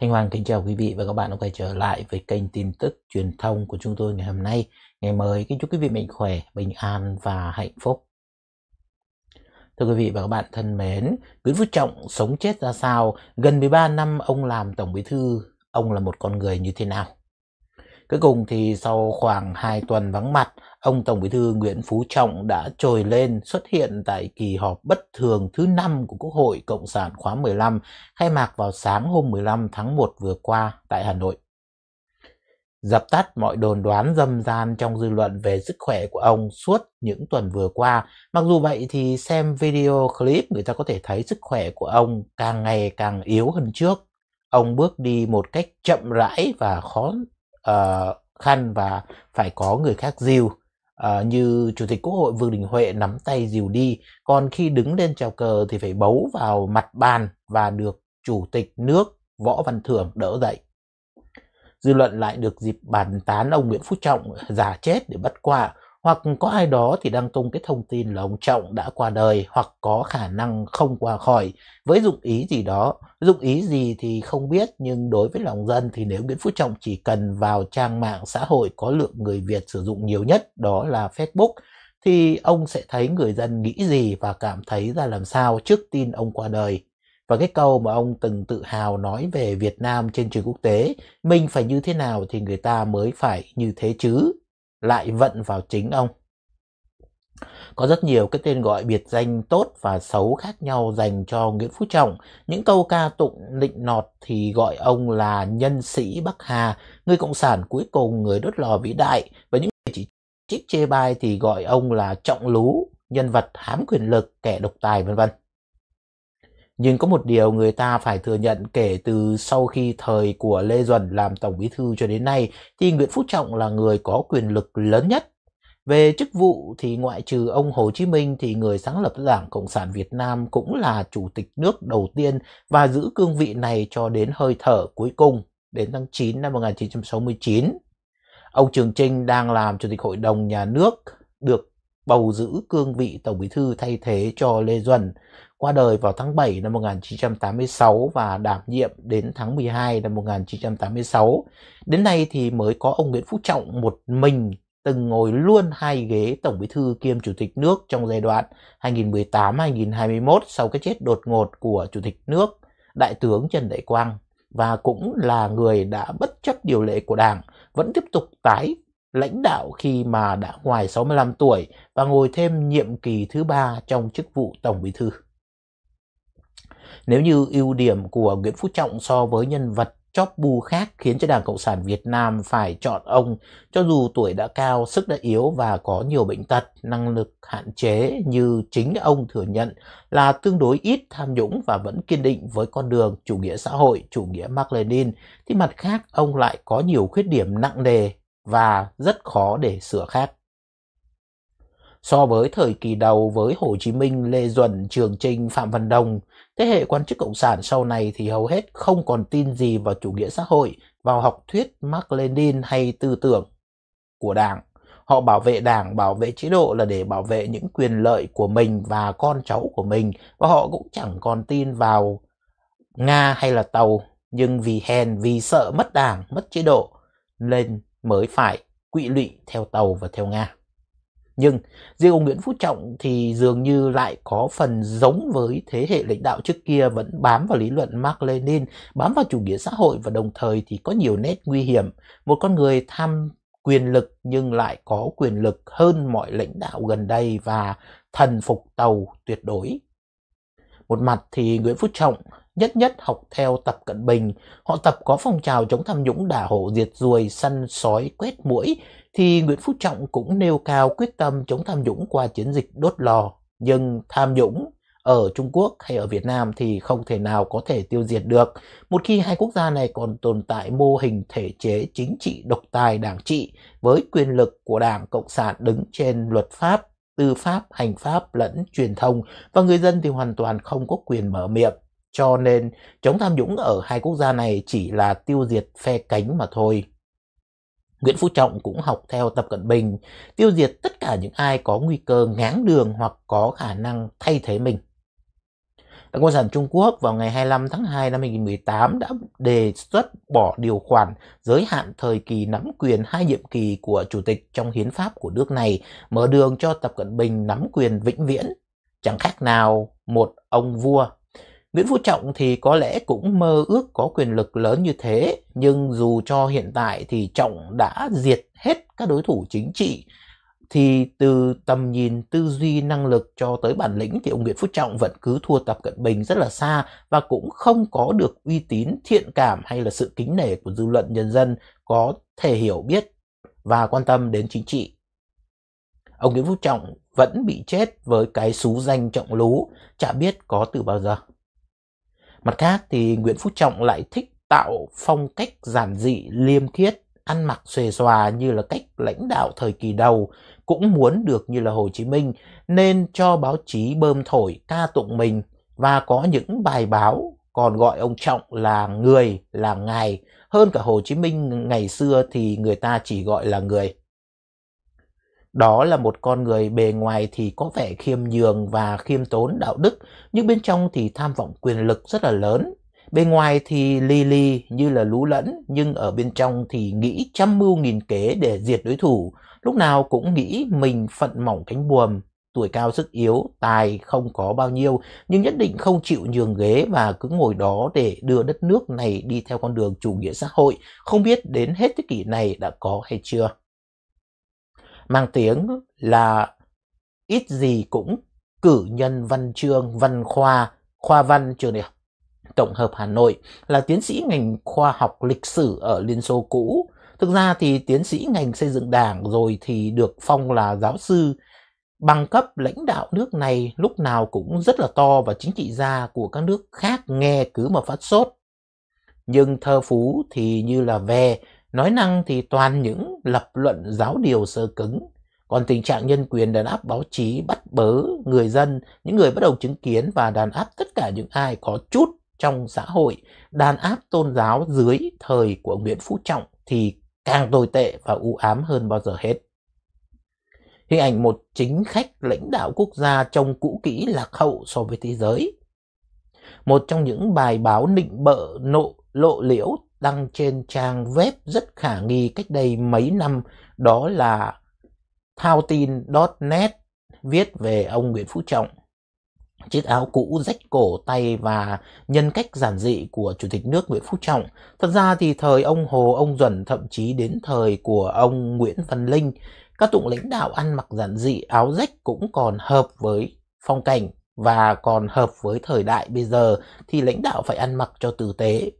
Thanh Hoàng kính chào quý vị và các bạn đã quay trở lại với kênh tin tức truyền thông của chúng tôi ngày hôm nay. Ngày mới kính chúc quý vị mạnh khỏe, bình an và hạnh phúc. Thưa quý vị và các bạn thân mến, Nguyễn Phú Trọng sống chết ra sao? Gần 13 năm ông làm Tổng Bí Thư, ông là một con người như thế nào? Cuối cùng thì sau khoảng 2 tuần vắng mặt, ông Tổng Bí thư Nguyễn Phú Trọng đã trồi lên xuất hiện tại kỳ họp bất thường thứ 5 của Quốc hội Cộng sản khóa 15 khai mạc vào sáng hôm 15 tháng 1 vừa qua tại Hà Nội. Dập tắt mọi đồn đoán dâm gian trong dư luận về sức khỏe của ông suốt những tuần vừa qua. Mặc dù vậy thì xem video clip người ta có thể thấy sức khỏe của ông càng ngày càng yếu hơn trước. Ông bước đi một cách chậm rãi và khó uh, ờ, khăn và phải có người khác dìu uh, như chủ tịch quốc hội vương đình huệ nắm tay dìu đi còn khi đứng lên trèo cờ thì phải bấu vào mặt bàn và được chủ tịch nước võ văn thưởng đỡ dậy dư luận lại được dịp bàn tán ông nguyễn phú trọng giả chết để bắt qua hoặc có ai đó thì đang tung cái thông tin là ông Trọng đã qua đời hoặc có khả năng không qua khỏi với dụng ý gì đó. Dụng ý gì thì không biết nhưng đối với lòng dân thì nếu Nguyễn Phú Trọng chỉ cần vào trang mạng xã hội có lượng người Việt sử dụng nhiều nhất đó là Facebook thì ông sẽ thấy người dân nghĩ gì và cảm thấy ra làm sao trước tin ông qua đời. Và cái câu mà ông từng tự hào nói về Việt Nam trên trường quốc tế, mình phải như thế nào thì người ta mới phải như thế chứ, lại vận vào chính ông. Có rất nhiều cái tên gọi biệt danh tốt và xấu khác nhau dành cho Nguyễn Phú Trọng. Những câu ca tụng nịnh nọt thì gọi ông là nhân sĩ Bắc Hà, người cộng sản cuối cùng, người đốt lò vĩ đại. Và những người chỉ trích chê bai thì gọi ông là trọng lú, nhân vật hám quyền lực, kẻ độc tài vân vân. Nhưng có một điều người ta phải thừa nhận kể từ sau khi thời của Lê Duẩn làm Tổng Bí Thư cho đến nay thì Nguyễn Phú Trọng là người có quyền lực lớn nhất. Về chức vụ thì ngoại trừ ông Hồ Chí Minh thì người sáng lập Đảng Cộng sản Việt Nam cũng là chủ tịch nước đầu tiên và giữ cương vị này cho đến hơi thở cuối cùng đến tháng 9 năm 1969. Ông Trường Trinh đang làm chủ tịch hội đồng nhà nước được bầu giữ cương vị tổng bí thư thay thế cho Lê Duẩn qua đời vào tháng 7 năm 1986 và đảm nhiệm đến tháng 12 năm 1986. Đến nay thì mới có ông Nguyễn Phú Trọng một mình từng ngồi luôn hai ghế Tổng Bí thư kiêm Chủ tịch nước trong giai đoạn 2018-2021 sau cái chết đột ngột của Chủ tịch nước Đại tướng Trần Đại Quang và cũng là người đã bất chấp điều lệ của Đảng vẫn tiếp tục tái lãnh đạo khi mà đã ngoài 65 tuổi và ngồi thêm nhiệm kỳ thứ ba trong chức vụ Tổng Bí thư. Nếu như ưu điểm của Nguyễn Phú Trọng so với nhân vật chóp bu khác khiến cho Đảng Cộng sản Việt Nam phải chọn ông cho dù tuổi đã cao, sức đã yếu và có nhiều bệnh tật, năng lực hạn chế như chính ông thừa nhận là tương đối ít tham nhũng và vẫn kiên định với con đường chủ nghĩa xã hội, chủ nghĩa Mark Lenin, thì mặt khác ông lại có nhiều khuyết điểm nặng nề và rất khó để sửa khác. So với thời kỳ đầu với Hồ Chí Minh, Lê Duẩn, Trường Trinh, Phạm Văn Đồng, Thế hệ quan chức Cộng sản sau này thì hầu hết không còn tin gì vào chủ nghĩa xã hội, vào học thuyết Marx Lenin hay tư tưởng của Đảng. Họ bảo vệ Đảng, bảo vệ chế độ là để bảo vệ những quyền lợi của mình và con cháu của mình và họ cũng chẳng còn tin vào Nga hay là Tàu nhưng vì hèn, vì sợ mất Đảng, mất chế độ nên mới phải quỵ lụy theo Tàu và theo Nga. Nhưng riêng ông Nguyễn Phú Trọng thì dường như lại có phần giống với thế hệ lãnh đạo trước kia vẫn bám vào lý luận Mark Lenin, bám vào chủ nghĩa xã hội và đồng thời thì có nhiều nét nguy hiểm. Một con người tham quyền lực nhưng lại có quyền lực hơn mọi lãnh đạo gần đây và thần phục tàu tuyệt đối. Một mặt thì Nguyễn Phú Trọng nhất nhất học theo Tập Cận Bình. Họ tập có phong trào chống tham nhũng đả hộ diệt ruồi, săn sói, quét mũi, thì Nguyễn Phú Trọng cũng nêu cao quyết tâm chống tham nhũng qua chiến dịch đốt lò. Nhưng tham nhũng ở Trung Quốc hay ở Việt Nam thì không thể nào có thể tiêu diệt được. Một khi hai quốc gia này còn tồn tại mô hình thể chế chính trị độc tài đảng trị với quyền lực của Đảng Cộng sản đứng trên luật pháp, tư pháp, hành pháp lẫn truyền thông và người dân thì hoàn toàn không có quyền mở miệng. Cho nên chống tham nhũng ở hai quốc gia này chỉ là tiêu diệt phe cánh mà thôi. Nguyễn Phú Trọng cũng học theo Tập Cận Bình, tiêu diệt tất cả những ai có nguy cơ ngáng đường hoặc có khả năng thay thế mình. Đảng Cộng sản Trung Quốc vào ngày 25 tháng 2 năm 2018 đã đề xuất bỏ điều khoản giới hạn thời kỳ nắm quyền hai nhiệm kỳ của Chủ tịch trong hiến pháp của nước này, mở đường cho Tập Cận Bình nắm quyền vĩnh viễn, chẳng khác nào một ông vua Nguyễn Phú Trọng thì có lẽ cũng mơ ước có quyền lực lớn như thế, nhưng dù cho hiện tại thì Trọng đã diệt hết các đối thủ chính trị, thì từ tầm nhìn tư duy năng lực cho tới bản lĩnh thì ông Nguyễn Phú Trọng vẫn cứ thua Tập Cận Bình rất là xa và cũng không có được uy tín, thiện cảm hay là sự kính nể của dư luận nhân dân có thể hiểu biết và quan tâm đến chính trị. Ông Nguyễn Phú Trọng vẫn bị chết với cái xú danh trọng lú, chả biết có từ bao giờ. Mặt khác thì Nguyễn Phú Trọng lại thích tạo phong cách giản dị, liêm khiết, ăn mặc xuề xòa như là cách lãnh đạo thời kỳ đầu, cũng muốn được như là Hồ Chí Minh, nên cho báo chí bơm thổi ca tụng mình và có những bài báo còn gọi ông Trọng là người, là ngài. Hơn cả Hồ Chí Minh ngày xưa thì người ta chỉ gọi là người. Đó là một con người bề ngoài thì có vẻ khiêm nhường và khiêm tốn đạo đức, nhưng bên trong thì tham vọng quyền lực rất là lớn. Bên ngoài thì li li như là lú lẫn, nhưng ở bên trong thì nghĩ trăm mưu nghìn kế để diệt đối thủ. Lúc nào cũng nghĩ mình phận mỏng cánh buồm, tuổi cao sức yếu, tài không có bao nhiêu, nhưng nhất định không chịu nhường ghế và cứ ngồi đó để đưa đất nước này đi theo con đường chủ nghĩa xã hội, không biết đến hết thế kỷ này đã có hay chưa mang tiếng là ít gì cũng cử nhân văn chương, văn khoa, khoa văn trường đại học Tổng hợp Hà Nội là tiến sĩ ngành khoa học lịch sử ở Liên Xô cũ. Thực ra thì tiến sĩ ngành xây dựng đảng rồi thì được phong là giáo sư bằng cấp lãnh đạo nước này lúc nào cũng rất là to và chính trị gia của các nước khác nghe cứ mà phát sốt. Nhưng thơ phú thì như là về Nói năng thì toàn những lập luận giáo điều sơ cứng, còn tình trạng nhân quyền đàn áp báo chí, bắt bớ, người dân, những người bắt đầu chứng kiến và đàn áp tất cả những ai có chút trong xã hội, đàn áp tôn giáo dưới thời của Nguyễn Phú Trọng thì càng tồi tệ và u ám hơn bao giờ hết. Hình ảnh một chính khách lãnh đạo quốc gia trông cũ kỹ lạc hậu so với thế giới. Một trong những bài báo nịnh bợ nộ lộ liễu đăng trên trang web rất khả nghi cách đây mấy năm đó là thao tin.net viết về ông Nguyễn Phú Trọng. Chiếc áo cũ rách cổ tay và nhân cách giản dị của Chủ tịch nước Nguyễn Phú Trọng. Thật ra thì thời ông Hồ, ông Duẩn thậm chí đến thời của ông Nguyễn Văn Linh, các tụng lãnh đạo ăn mặc giản dị áo rách cũng còn hợp với phong cảnh và còn hợp với thời đại bây giờ thì lãnh đạo phải ăn mặc cho tử tế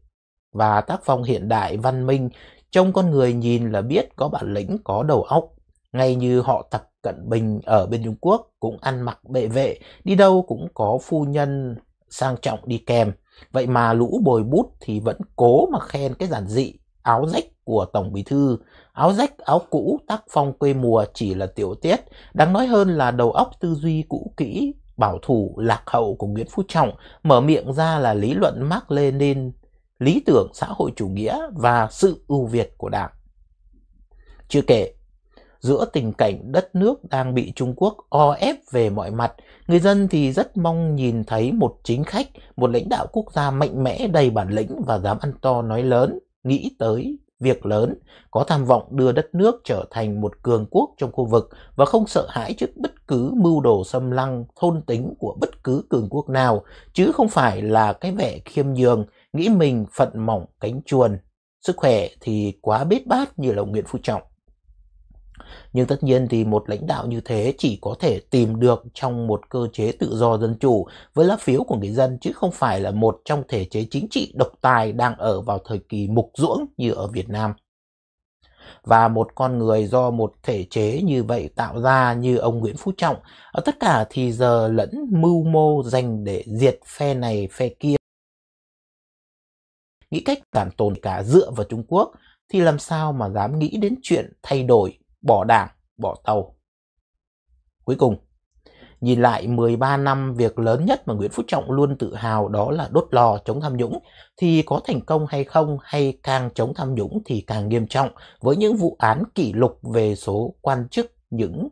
và tác phong hiện đại văn minh, trông con người nhìn là biết có bản lĩnh, có đầu óc. Ngay như họ Tập Cận Bình ở bên Trung Quốc cũng ăn mặc bệ vệ, đi đâu cũng có phu nhân sang trọng đi kèm. Vậy mà lũ bồi bút thì vẫn cố mà khen cái giản dị, áo rách của Tổng Bí Thư. Áo rách, áo cũ, tác phong quê mùa chỉ là tiểu tiết. Đáng nói hơn là đầu óc tư duy cũ kỹ, bảo thủ, lạc hậu của Nguyễn Phú Trọng mở miệng ra là lý luận Mark Lenin lý tưởng xã hội chủ nghĩa và sự ưu việt của Đảng. Chưa kể, giữa tình cảnh đất nước đang bị Trung Quốc o ép về mọi mặt, người dân thì rất mong nhìn thấy một chính khách, một lãnh đạo quốc gia mạnh mẽ đầy bản lĩnh và dám ăn to nói lớn, nghĩ tới việc lớn, có tham vọng đưa đất nước trở thành một cường quốc trong khu vực và không sợ hãi trước bất cứ mưu đồ xâm lăng, thôn tính của bất cứ cường quốc nào, chứ không phải là cái vẻ khiêm nhường, nghĩ mình phận mỏng cánh chuồn, sức khỏe thì quá bết bát như là Nguyễn Phú Trọng. Nhưng tất nhiên thì một lãnh đạo như thế chỉ có thể tìm được trong một cơ chế tự do dân chủ với lá phiếu của người dân chứ không phải là một trong thể chế chính trị độc tài đang ở vào thời kỳ mục ruỗng như ở Việt Nam. Và một con người do một thể chế như vậy tạo ra như ông Nguyễn Phú Trọng, tất cả thì giờ lẫn mưu mô dành để diệt phe này phe kia nghĩ cách đảng tồn cả dựa vào Trung Quốc thì làm sao mà dám nghĩ đến chuyện thay đổi, bỏ đảng, bỏ tàu. Cuối cùng, nhìn lại 13 năm việc lớn nhất mà Nguyễn Phú Trọng luôn tự hào đó là đốt lò chống tham nhũng thì có thành công hay không hay càng chống tham nhũng thì càng nghiêm trọng với những vụ án kỷ lục về số quan chức những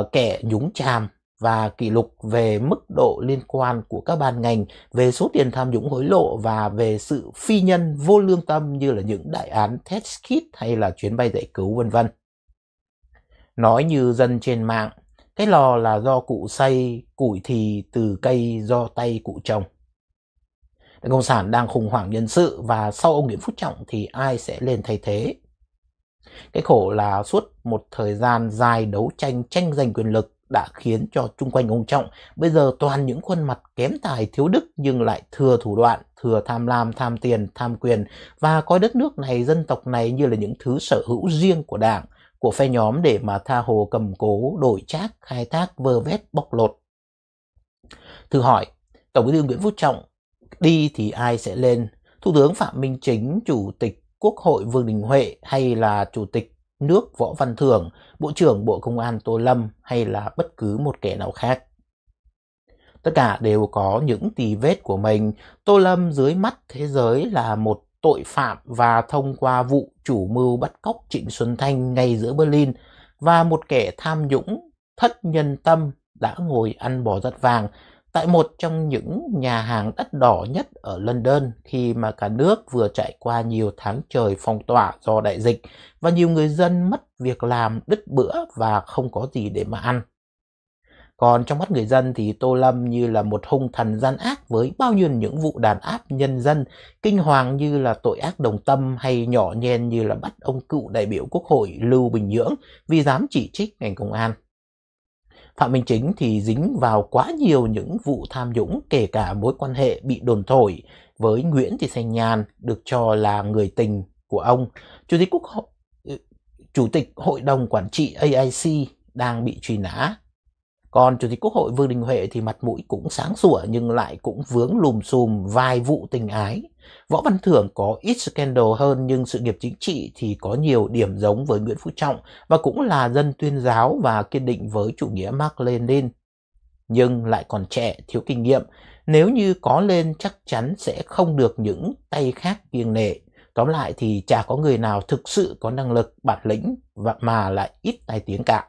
uh, kẻ nhúng chàm và kỷ lục về mức độ liên quan của các ban ngành về số tiền tham nhũng hối lộ và về sự phi nhân vô lương tâm như là những đại án test kit hay là chuyến bay giải cứu vân vân. Nói như dân trên mạng, cái lò là do cụ xây, củi thì từ cây do tay cụ trồng. Đảng Cộng sản đang khủng hoảng nhân sự và sau ông Nguyễn Phú Trọng thì ai sẽ lên thay thế? Cái khổ là suốt một thời gian dài đấu tranh tranh giành quyền lực đã khiến cho chung quanh ông Trọng bây giờ toàn những khuôn mặt kém tài thiếu đức nhưng lại thừa thủ đoạn, thừa tham lam, tham tiền, tham quyền và coi đất nước này, dân tộc này như là những thứ sở hữu riêng của đảng, của phe nhóm để mà tha hồ cầm cố, đổi trác, khai thác, vơ vét, bóc lột. Thử hỏi, Tổng bí thư Nguyễn Phú Trọng đi thì ai sẽ lên? Thủ tướng Phạm Minh Chính, Chủ tịch Quốc hội Vương Đình Huệ hay là Chủ tịch nước Võ Văn Thưởng Bộ trưởng Bộ Công an Tô Lâm hay là bất cứ một kẻ nào khác. Tất cả đều có những tì vết của mình. Tô Lâm dưới mắt thế giới là một tội phạm và thông qua vụ chủ mưu bắt cóc Trịnh Xuân Thanh ngay giữa Berlin và một kẻ tham nhũng thất nhân tâm đã ngồi ăn bò rất vàng tại một trong những nhà hàng đắt đỏ nhất ở London khi mà cả nước vừa trải qua nhiều tháng trời phong tỏa do đại dịch và nhiều người dân mất việc làm đứt bữa và không có gì để mà ăn. Còn trong mắt người dân thì Tô Lâm như là một hung thần gian ác với bao nhiêu những vụ đàn áp nhân dân, kinh hoàng như là tội ác đồng tâm hay nhỏ nhen như là bắt ông cựu đại biểu Quốc hội Lưu Bình Nhưỡng vì dám chỉ trích ngành công an. Phạm Minh Chính thì dính vào quá nhiều những vụ tham nhũng kể cả mối quan hệ bị đồn thổi với Nguyễn Thị Thanh Nhàn được cho là người tình của ông. Chủ tịch Quốc hội, Chủ tịch Hội đồng Quản trị AIC đang bị truy nã. Còn Chủ tịch Quốc hội Vương Đình Huệ thì mặt mũi cũng sáng sủa nhưng lại cũng vướng lùm xùm vài vụ tình ái Võ Văn Thưởng có ít scandal hơn nhưng sự nghiệp chính trị thì có nhiều điểm giống với Nguyễn Phú Trọng và cũng là dân tuyên giáo và kiên định với chủ nghĩa Mark Lenin. Nhưng lại còn trẻ, thiếu kinh nghiệm, nếu như có lên chắc chắn sẽ không được những tay khác kiêng nệ. Tóm lại thì chả có người nào thực sự có năng lực, bản lĩnh và mà lại ít tai tiếng cả.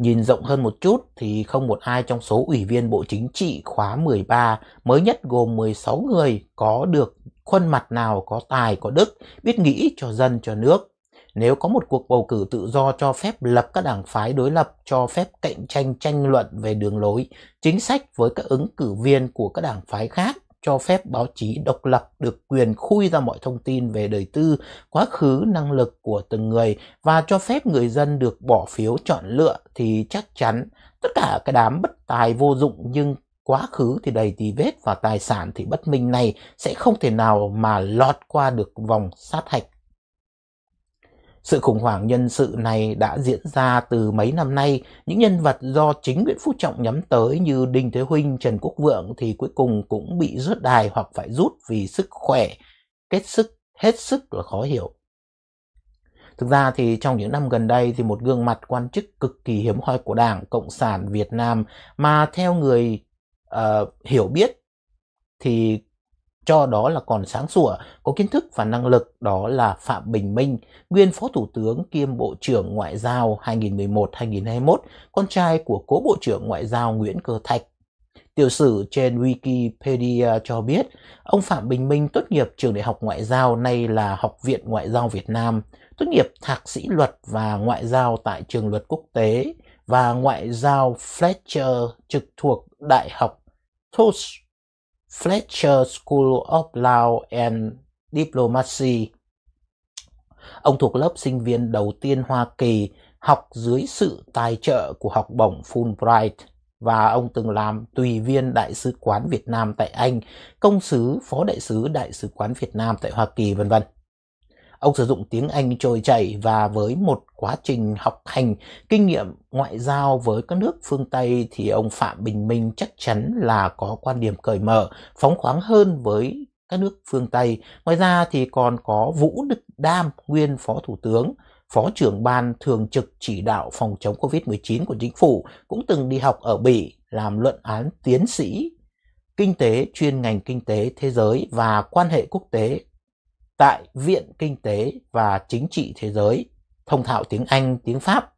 Nhìn rộng hơn một chút thì không một ai trong số ủy viên Bộ Chính trị khóa 13 mới nhất gồm 16 người có được khuôn mặt nào có tài, có đức, biết nghĩ cho dân, cho nước. Nếu có một cuộc bầu cử tự do cho phép lập các đảng phái đối lập, cho phép cạnh tranh tranh luận về đường lối, chính sách với các ứng cử viên của các đảng phái khác, cho phép báo chí độc lập được quyền khui ra mọi thông tin về đời tư, quá khứ, năng lực của từng người và cho phép người dân được bỏ phiếu chọn lựa thì chắc chắn tất cả cái đám bất tài vô dụng nhưng quá khứ thì đầy tì vết và tài sản thì bất minh này sẽ không thể nào mà lọt qua được vòng sát hạch sự khủng hoảng nhân sự này đã diễn ra từ mấy năm nay. Những nhân vật do chính Nguyễn Phú Trọng nhắm tới như Đinh Thế Huynh, Trần Quốc Vượng thì cuối cùng cũng bị rớt đài hoặc phải rút vì sức khỏe, kết sức, hết sức là khó hiểu. Thực ra thì trong những năm gần đây thì một gương mặt quan chức cực kỳ hiếm hoi của Đảng Cộng sản Việt Nam mà theo người uh, hiểu biết thì cho đó là còn sáng sủa, có kiến thức và năng lực đó là Phạm Bình Minh, nguyên Phó Thủ tướng kiêm Bộ trưởng Ngoại giao 2011-2021, con trai của cố Bộ trưởng Ngoại giao Nguyễn Cơ Thạch. Tiểu sử trên Wikipedia cho biết, ông Phạm Bình Minh tốt nghiệp trường đại học ngoại giao nay là Học viện Ngoại giao Việt Nam, tốt nghiệp thạc sĩ luật và ngoại giao tại trường luật quốc tế và ngoại giao Fletcher trực thuộc Đại học Tufts Fletcher School of Law and Diplomacy. Ông thuộc lớp sinh viên đầu tiên Hoa Kỳ học dưới sự tài trợ của học bổng Fulbright và ông từng làm tùy viên đại sứ quán Việt Nam tại Anh, công sứ, phó đại sứ đại sứ quán Việt Nam tại Hoa Kỳ vân vân. Ông sử dụng tiếng Anh trôi chảy và với một quá trình học hành, kinh nghiệm ngoại giao với các nước phương Tây thì ông Phạm Bình Minh chắc chắn là có quan điểm cởi mở, phóng khoáng hơn với các nước phương Tây. Ngoài ra thì còn có Vũ Đức Đam, nguyên Phó Thủ tướng, Phó trưởng Ban Thường trực Chỉ đạo Phòng chống COVID-19 của Chính phủ, cũng từng đi học ở Bỉ, làm luận án tiến sĩ kinh tế chuyên ngành kinh tế thế giới và quan hệ quốc tế tại Viện Kinh tế và Chính trị Thế giới, thông thạo tiếng Anh, tiếng Pháp.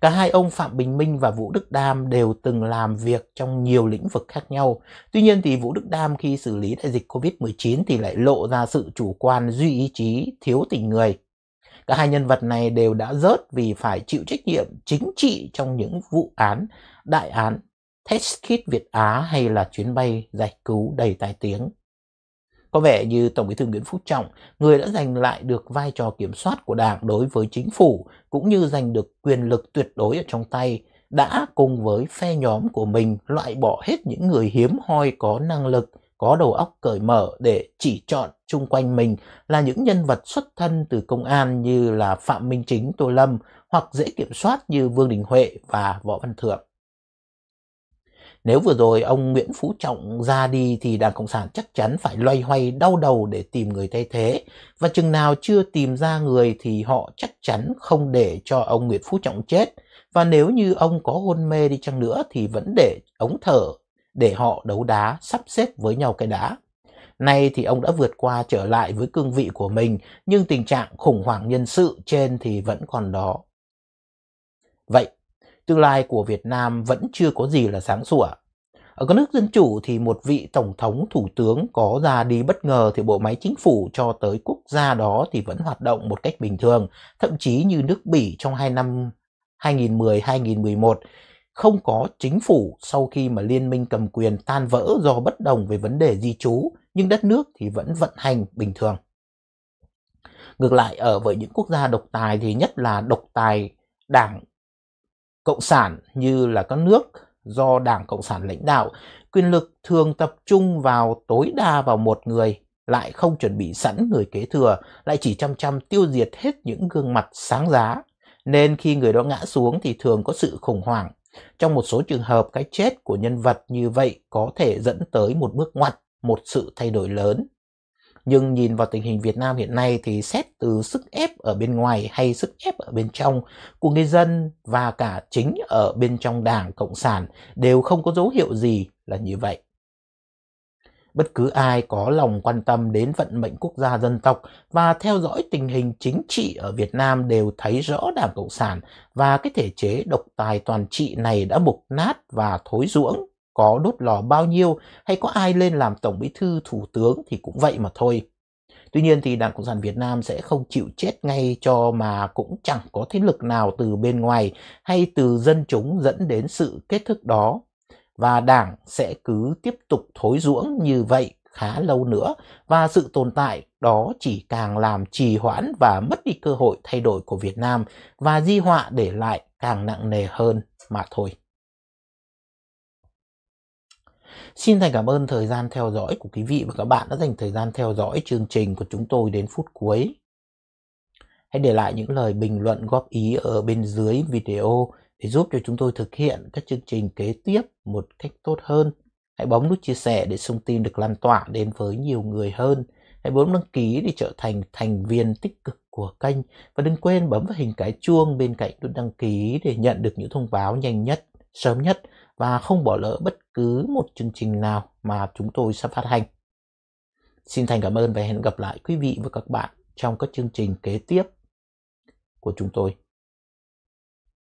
Cả hai ông Phạm Bình Minh và Vũ Đức Đam đều từng làm việc trong nhiều lĩnh vực khác nhau. Tuy nhiên thì Vũ Đức Đam khi xử lý đại dịch Covid-19 thì lại lộ ra sự chủ quan duy ý chí, thiếu tình người. Cả hai nhân vật này đều đã rớt vì phải chịu trách nhiệm chính trị trong những vụ án, đại án, test kit Việt Á hay là chuyến bay giải cứu đầy tài tiếng có vẻ như Tổng bí thư Nguyễn Phú Trọng, người đã giành lại được vai trò kiểm soát của Đảng đối với chính phủ, cũng như giành được quyền lực tuyệt đối ở trong tay, đã cùng với phe nhóm của mình loại bỏ hết những người hiếm hoi có năng lực, có đầu óc cởi mở để chỉ chọn chung quanh mình là những nhân vật xuất thân từ công an như là Phạm Minh Chính, Tô Lâm hoặc dễ kiểm soát như Vương Đình Huệ và Võ Văn thượng nếu vừa rồi ông Nguyễn Phú Trọng ra đi thì Đảng Cộng sản chắc chắn phải loay hoay đau đầu để tìm người thay thế. Và chừng nào chưa tìm ra người thì họ chắc chắn không để cho ông Nguyễn Phú Trọng chết. Và nếu như ông có hôn mê đi chăng nữa thì vẫn để ống thở để họ đấu đá sắp xếp với nhau cái đá. Nay thì ông đã vượt qua trở lại với cương vị của mình, nhưng tình trạng khủng hoảng nhân sự trên thì vẫn còn đó. Vậy tương lai của Việt Nam vẫn chưa có gì là sáng sủa. Ở các nước dân chủ thì một vị tổng thống, thủ tướng có ra đi bất ngờ thì bộ máy chính phủ cho tới quốc gia đó thì vẫn hoạt động một cách bình thường, thậm chí như nước Bỉ trong hai năm 2010-2011 không có chính phủ sau khi mà liên minh cầm quyền tan vỡ do bất đồng về vấn đề di trú, nhưng đất nước thì vẫn vận hành bình thường. Ngược lại ở với những quốc gia độc tài thì nhất là độc tài đảng Cộng sản như là các nước do Đảng Cộng sản lãnh đạo, quyền lực thường tập trung vào tối đa vào một người, lại không chuẩn bị sẵn người kế thừa, lại chỉ chăm chăm tiêu diệt hết những gương mặt sáng giá. Nên khi người đó ngã xuống thì thường có sự khủng hoảng. Trong một số trường hợp, cái chết của nhân vật như vậy có thể dẫn tới một bước ngoặt, một sự thay đổi lớn. Nhưng nhìn vào tình hình Việt Nam hiện nay thì xét từ sức ép ở bên ngoài hay sức ép ở bên trong của người dân và cả chính ở bên trong Đảng Cộng sản đều không có dấu hiệu gì là như vậy. Bất cứ ai có lòng quan tâm đến vận mệnh quốc gia dân tộc và theo dõi tình hình chính trị ở Việt Nam đều thấy rõ Đảng Cộng sản và cái thể chế độc tài toàn trị này đã mục nát và thối ruỗng có đốt lò bao nhiêu hay có ai lên làm tổng bí thư thủ tướng thì cũng vậy mà thôi. Tuy nhiên thì Đảng Cộng sản Việt Nam sẽ không chịu chết ngay cho mà cũng chẳng có thế lực nào từ bên ngoài hay từ dân chúng dẫn đến sự kết thúc đó. Và Đảng sẽ cứ tiếp tục thối ruỗng như vậy khá lâu nữa và sự tồn tại đó chỉ càng làm trì hoãn và mất đi cơ hội thay đổi của Việt Nam và di họa để lại càng nặng nề hơn mà thôi. Xin thành cảm ơn thời gian theo dõi của quý vị và các bạn đã dành thời gian theo dõi chương trình của chúng tôi đến phút cuối. Hãy để lại những lời bình luận góp ý ở bên dưới video để giúp cho chúng tôi thực hiện các chương trình kế tiếp một cách tốt hơn. Hãy bấm nút chia sẻ để thông tin được lan tỏa đến với nhiều người hơn. Hãy bấm đăng ký để trở thành thành viên tích cực của kênh và đừng quên bấm vào hình cái chuông bên cạnh nút đăng ký để nhận được những thông báo nhanh nhất, sớm nhất và không bỏ lỡ bất cứ một chương trình nào mà chúng tôi sắp phát hành. Xin thành cảm ơn và hẹn gặp lại quý vị và các bạn trong các chương trình kế tiếp của chúng tôi.